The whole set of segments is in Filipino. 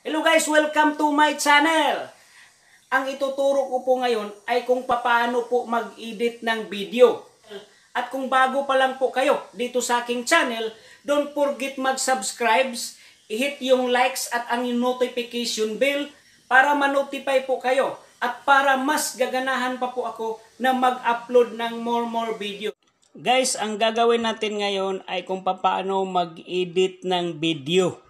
Hello guys, welcome to my channel. Ang ituturo ko po ngayon ay kung paano po mag-edit ng video. At kung bago pa lang po kayo dito sa aking channel, don't forget mag-subscribe, hit yung likes at ang notification bell para ma-notify po kayo at para mas gaganahan pa po ako na mag-upload ng more more video. Guys, ang gagawin natin ngayon ay kung paano mag-edit ng video.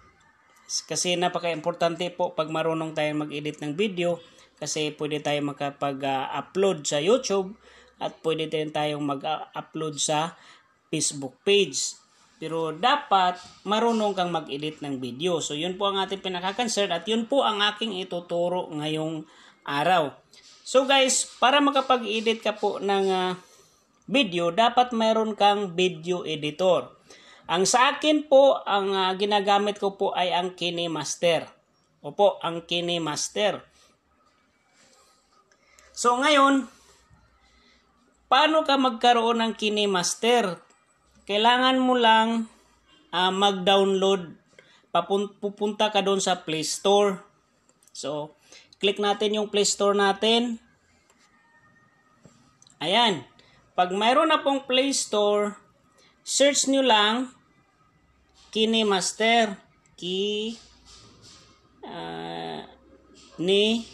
Kasi napaka-importante po pag marunong tayong mag-edit ng video kasi pwede tayong makapag-upload sa YouTube at pwede din tayong mag-upload sa Facebook page. Pero dapat marunong kang mag-edit ng video. So yun po ang ating pinaka-concern at yun po ang aking ituturo ngayong araw. So guys, para makapag-edit ka po ng uh, video, dapat mayroon kang video editor. Ang sa akin po, ang uh, ginagamit ko po ay ang KineMaster. Opo, ang KineMaster. So ngayon, paano ka magkaroon ng KineMaster? Kailangan mo lang uh, mag-download. pupunta ka doon sa Play Store. So, click natin yung Play Store natin. Ayan. Pag mayroon na pong Play Store, search nyo lang kini master ki uh, ni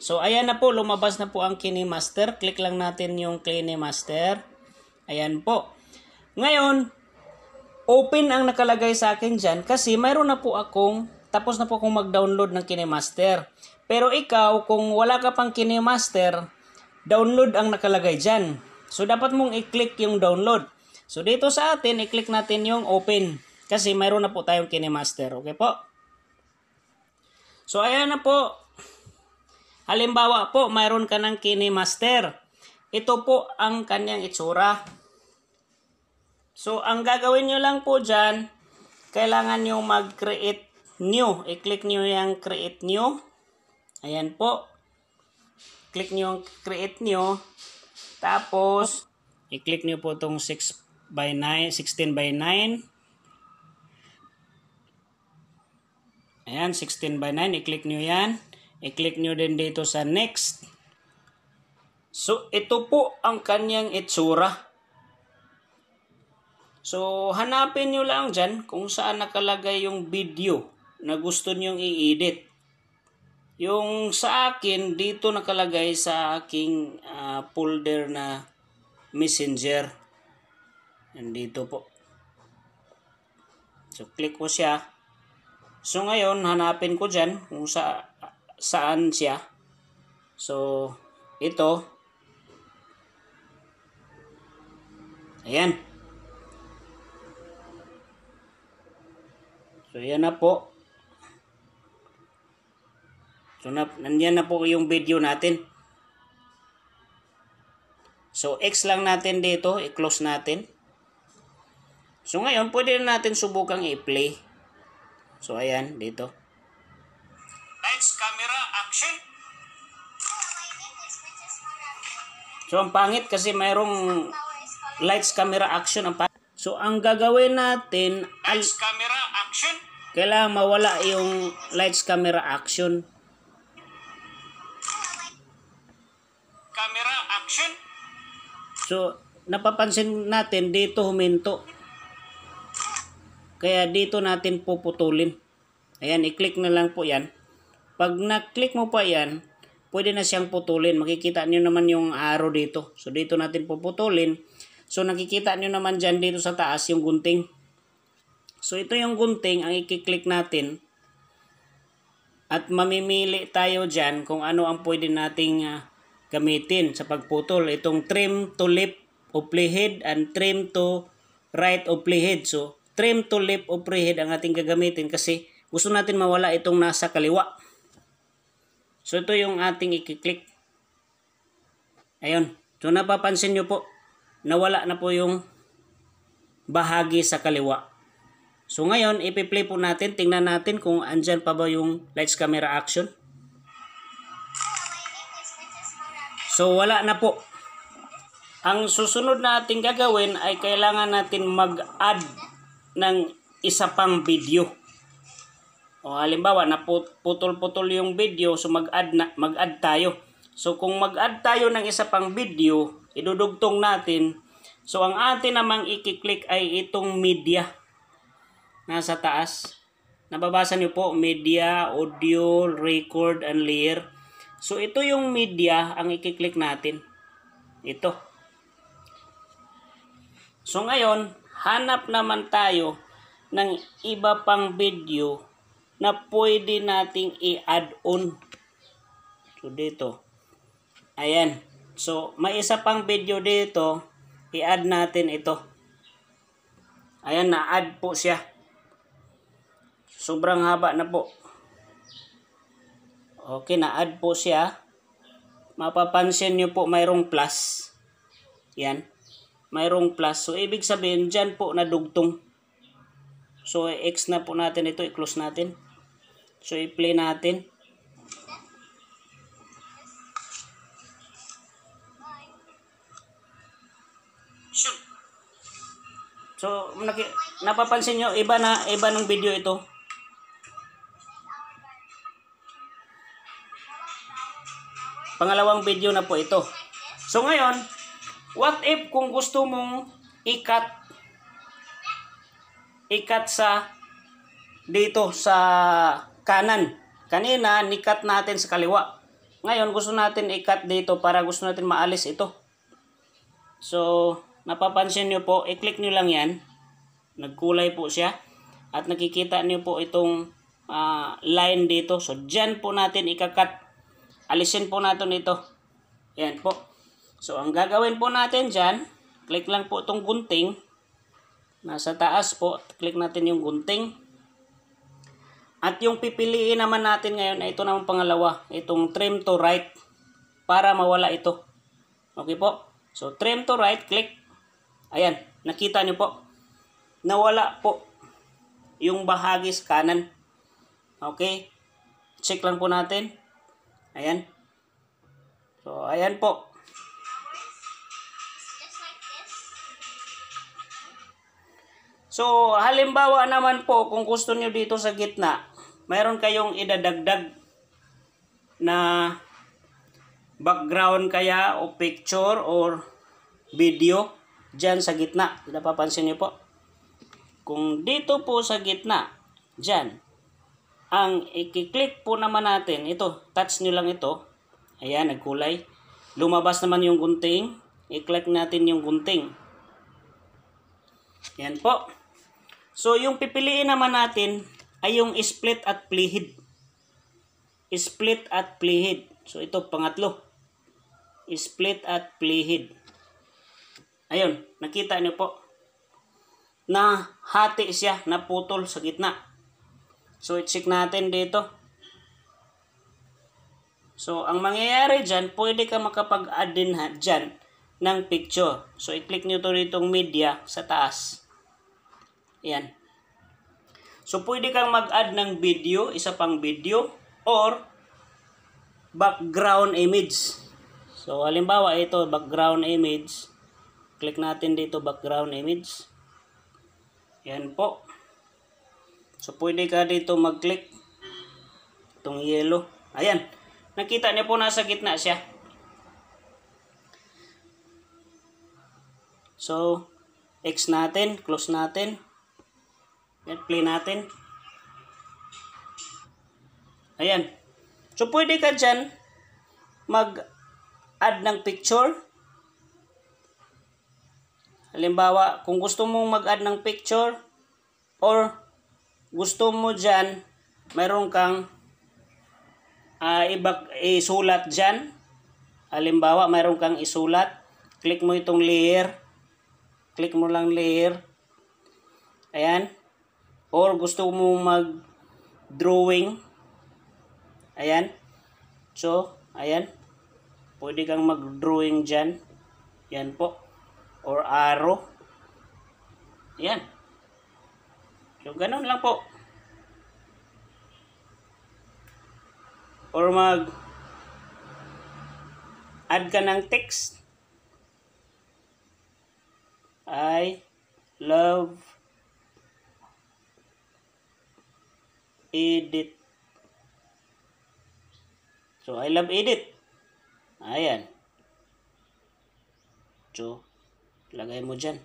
so ayan na po lumabas na po ang kini master click lang natin yung kini master ayan po ngayon open ang nakalagay sa akin dyan kasi mayroon na po akong tapos na po akong mag-download ng kinemaster pero ikaw kung wala ka pang kinemaster download ang nakalagay dyan so dapat mong i-click yung download so dito sa atin i-click natin yung open kasi mayroon na po tayong kinemaster. Okay po? So, ayan na po. Halimbawa po, mayroon ka ng kinemaster. Ito po ang kanyang itsura. So, ang gagawin nyo lang po dyan, kailangan nyo mag-create new. I-click nyo yung create new. Ayan po. Click nyo yung create new. Tapos, i-click nyo po itong 6 by 9, 16 by 9. Ayan, 16 by 9. I-click nyo yan. I-click nyo din dito sa next. So, ito po ang kanyang itsura. So, hanapin nyo lang dyan kung saan nakalagay yung video na gusto nyong i-edit. Yung sa akin, dito nakalagay sa aking uh, folder na messenger. And dito po. So, click ko siya. So ngayon, hanapin ko diyan kung sa, saan siya. So, ito. Ayan. So, ayan na po. So, na, nandiyan na po yung video natin. So, X lang natin dito. I-close natin. So, ngayon, pwede na natin subukang i-play. So ayan, dito. Lights, camera, action! So ang pangit kasi mayroong lights, camera, action. Ang So ang gagawin natin, lights, camera, action. kailangan mawala yung lights, camera, action. Camera, action. So napapansin natin dito huminto. Kaya dito natin puputulin. Ayan, i-click na lang po yan. Pag na-click mo pa yan, pwede na siyang putulin. Makikita nyo naman yung arrow dito. So, dito natin puputulin. So, nakikita nyo naman dyan dito sa taas yung gunting. So, ito yung gunting ang i-click natin. At mamimili tayo dyan kung ano ang pwede nating uh, gamitin sa pagputol. Itong trim to lip o playhead and trim to right o playhead. So, trim to left of prehead ang ating gagamitin kasi gusto natin mawala itong nasa kaliwa. So ito yung ating i-click. Ayun. So napapansin nyo po, nawala na po yung bahagi sa kaliwa. So ngayon, ipi-play po natin. Tingnan natin kung andyan pa ba yung lights camera action. So wala na po. Ang susunod na ating gagawin ay kailangan natin mag-add ng isa pang video. O halimbawa, naputol-putol yung video, so mag-add, na, mag-add tayo. So kung mag-add tayo ng isa pang video, idudugtong natin. So ang atin namang i-click ay itong media. Nasa taas. Nababasa niyo po, media, audio, record, and layer. So ito yung media ang i-click natin. Ito. So ngayon, hanap naman tayo ng iba pang video na pwede nating i-add on. So, dito. Ayan. So, may isa pang video dito. I-add natin ito. Ayan, na-add po siya. Sobrang haba na po. Okay, na-add po siya. Mapapansin nyo po mayroong plus. Yan mayroong plus. So, ibig sabihin, dyan po nadugtong. So, i-x na po natin ito. I-close natin. So, i-play natin. So, napapansin nyo, iba na, iba ng video ito. Pangalawang video na po ito. So, ngayon, What if kung gusto mong ikat ikat sa dito sa kanan. Kanina, nikat natin sa kaliwa. Ngayon, gusto natin ikat dito para gusto natin maalis ito. So, napapansin niyo po, i-click niyo lang yan. Nagkulay po siya. At nakikita niyo po itong uh, line dito. So, diyan po natin ikakat. Alisin po natin ito. Ayan po. So, ang gagawin po natin dyan, click lang po itong gunting. Nasa taas po, click natin yung gunting. At yung pipiliin naman natin ngayon ay ito naman pangalawa, itong trim to right para mawala ito. Okay po? So, trim to right, click. Ayan, nakita nyo po. Nawala po yung bahagi sa kanan. Okay? Check lang po natin. Ayan. So, ayan po. So, halimbawa naman po, kung gusto nyo dito sa gitna, mayroon kayong idadagdag na background kaya o picture or video dyan sa gitna. Napapansin nyo po. Kung dito po sa gitna, dyan, ang i-click po naman natin, ito, touch nyo lang ito. Ayan, nagkulay. Lumabas naman yung gunting. I-click natin yung gunting. Yan po. So, yung pipiliin naman natin ay yung split at plihid. Split at plihid. So, ito pangatlo. Split at plihid. Ayun, nakita niyo po na hati siya, naputol sa gitna. So, i-check natin dito. So, ang mangyayari dyan, pwede ka makapag-add din dyan ng picture. So, i-click nyo to dito media sa taas. Ayan. So, pwede kang mag-add ng video, isa pang video, or background image. So, halimbawa, ito, background image. Click natin dito, background image. Yan po. So, pwede ka dito mag-click. Itong yellow. Ayan. Nakita niyo po, nasa gitna siya. So, X natin, close natin. Yan, play natin. Ayan. So, pwede ka dyan mag-add ng picture. Halimbawa, kung gusto mong mag-add ng picture or gusto mo dyan, mayroon kang uh, isulat dyan. Halimbawa, mayroon kang isulat. Click mo itong layer. Click mo lang layer. Ayan or gusto mo mag drawing ayan so ayan pwede kang mag drawing dyan yan po or arrow ayan so ganun lang po or mag add ka ng text I love edit. So, I love edit. Ayan. So, lagay mo dyan.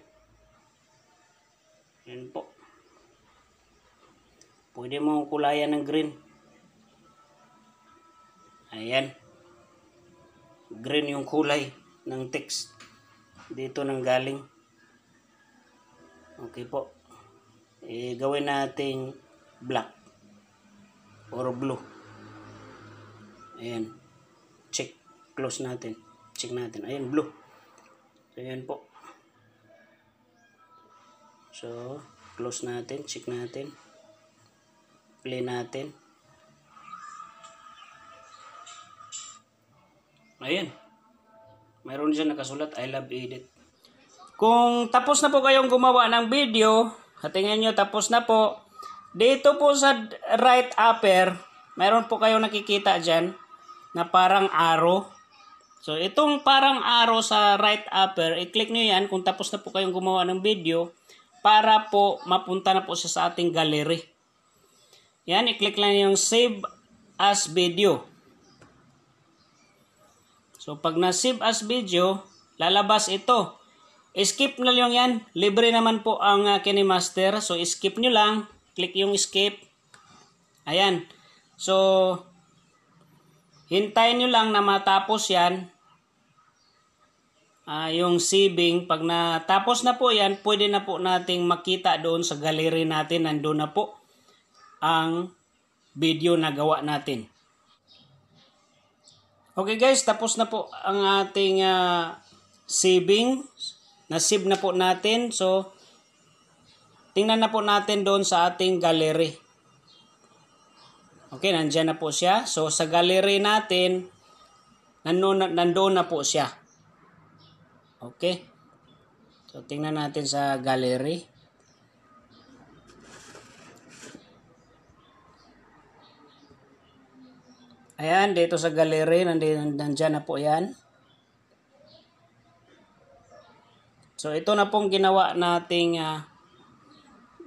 Yan po. Pwede mo kulayan ng green. Ayan. Green yung kulay ng text. Dito nang galing. Okay po. E, gawin nating black or blue ayan check close natin check natin ayan blue so ayan po so close natin check natin play natin ayan mayroon dyan nakasulat I love edit kung tapos na po kayong gumawa ng video hatingin nyo tapos na po dito po sa right upper, meron po kayong nakikita dyan na parang arrow. So, itong parang arrow sa right upper, i-click nyo yan kung tapos na po kayong gumawa ng video para po mapunta na po siya sa ating gallery. Yan, i-click lang yung save as video. So, pag na-save as video, lalabas ito. Skip na lang yan. Libre naman po ang uh, Kinemaster. So, skip nyo lang click yung skip. Ayan. So, hintayin nyo lang na matapos yan. Uh, yung saving, pag natapos na po yan, pwede na po nating makita doon sa gallery natin. Nandun na po ang video na gawa natin. Okay guys, tapos na po ang ating uh, saving. Na-save na po natin. So, Tingnan na po natin doon sa ating gallery. Okay, nandiyan na po siya. So, sa gallery natin, nandoon, nandoon na po siya. Okay. So, tingnan natin sa gallery. Ayan, dito sa gallery, nandiyan, nandiyan na po yan. So, ito na pong ginawa nating uh,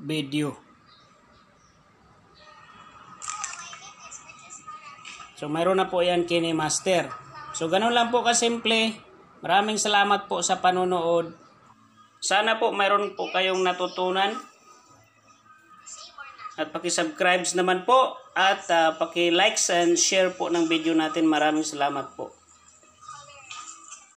video. So mayroon na po yan kini master. So ganun lang po kasimple. Maraming salamat po sa panonood. Sana po mayroon po kayong natutunan. At paki-subscribe naman po at uh, paki-likes and share po ng video natin. Maraming salamat po.